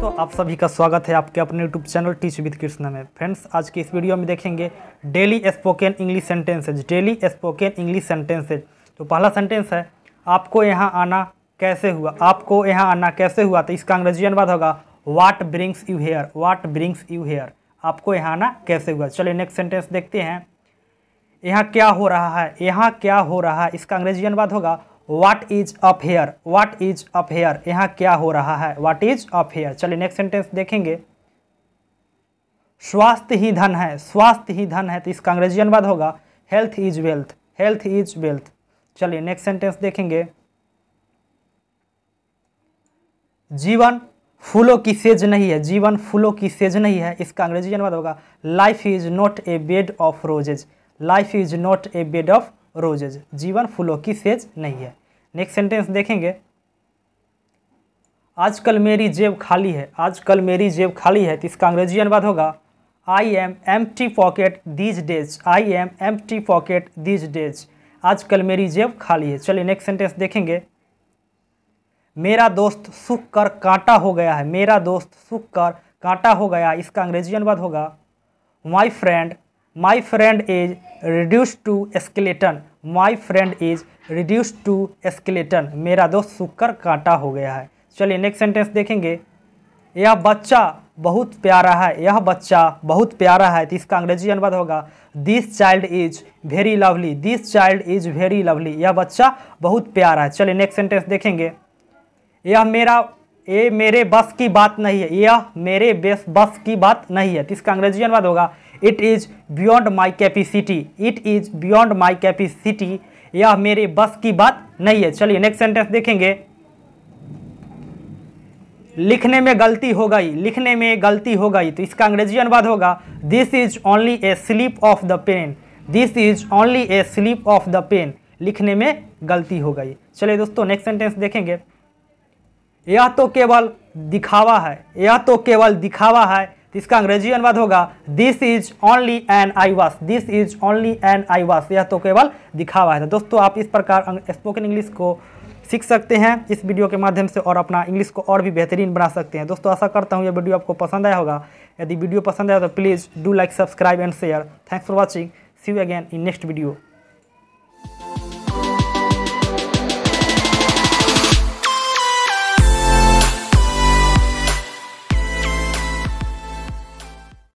तो आप सभी का स्वागत है आपके अपने YouTube channel teach with Krishna में फ्रेंड्स आज की इस वीडियो में देखेंगे daily spoken English sentences daily spoken English sentences तो पहला सेंटेंस है आपको यहाँ आना कैसे हुआ आपको यहाँ आना कैसे हुआ तो इसका अंग्रेजी अनुवाद होगा what brings you here what brings you here आपको यहाँ आना कैसे हुआ चलिए नेक्स्ट सेंटेंस देखते हैं यहाँ क्या हो रहा है यहाँ क्या हो रहा है इसका अंग्रेजी अनुवाद होगा what is up here what is up here यहाँ क्या हो रहा है वाट इज अप हेयर चलिए नेक्स्ट सेंटेंस देखेंगे स्वास्थ्य ही धन है स्वास्थ्य ही धन है तो इसका अंग्रेजी अनुवाद होगा health is wealth health is wealth चलिए नेक्स्ट सेंटेंस देखेंगे जीवन फूलों की सेज नहीं है जीवन फूलों की सेज नहीं है इसका अंग्रेजी अनुवाद होगा life is not a bed of roses life is not a bed of roses जीवन फूलों की सेज नहीं है नेक्स्ट सेंटेंस देखेंगे आजकल मेरी जेब खाली है आजकल मेरी जेब खाली है तो इसका अंग्रेजी अनुवाद होगा I am empty pocket these days I am empty pocket these days आजकल मेरी जेब खाली है चलिए नेक्स्ट सेंटेंस देखेंगे मेरा दोस्त सूख कर कांटा हो गया है मेरा दोस्त सूख कर कांटा हो गया इसका अंग्रेजी अनुवाद होगा my friend my friend is reduce to skeleton my friend is reduce to skeleton मेरा दोस्त सुकर कांटा हो गया है चलिए नेक्स्ट सेंटेंस देखेंगे यह बच्चा बहुत प्यारा है यह बच्चा बहुत प्यारा है तो इसका अंग्रेजी अनुवाद होगा this child is very lovely this child is very lovely यह बच्चा बहुत प्यारा है चलिए नेक्स्ट सेंटेंस देखेंगे यह मेरा ये मेरे बस की बात नहीं है यह मेरे बेस बस की बात नहीं है तो इसका अंग्रेजी अनुवाद होगा it is beyond my capacity it is beyond my capacity यह मेरे बस की बात नहीं है चलिए नेक्स्ट सेंटेंस देखेंगे लिखने में गलती हो गई लिखने में गलती हो गई तो इसका अंग्रेजी अनुवाद होगा this is only a slip of the pen this is only a slip of the pen लिखने में गलती हो गई चलिए दोस्तों नेक्स्ट सेंटेंस देखेंगे यह तो केवल दिखावा है यह तो केवल दिखावा है तो इसका अंग्रेजी अनुवाद होगा this is only an eyewash this is only an eyewash यह तो केवल दिखावा है तो दोस्तों आप इस प्रकार स्पोकन इंग्लिश को सीख सकते हैं इस वीडियो के माध्यम से और अपना इंग्लिश को और भी बेहतरीन बना सकते हैं दोस्तों आशा करता हूँ यह वीडियो आपको पसंद आया होगा यदि वीडियो पसंद आया तो please do like subscribe and share thanks for watching see you again in next video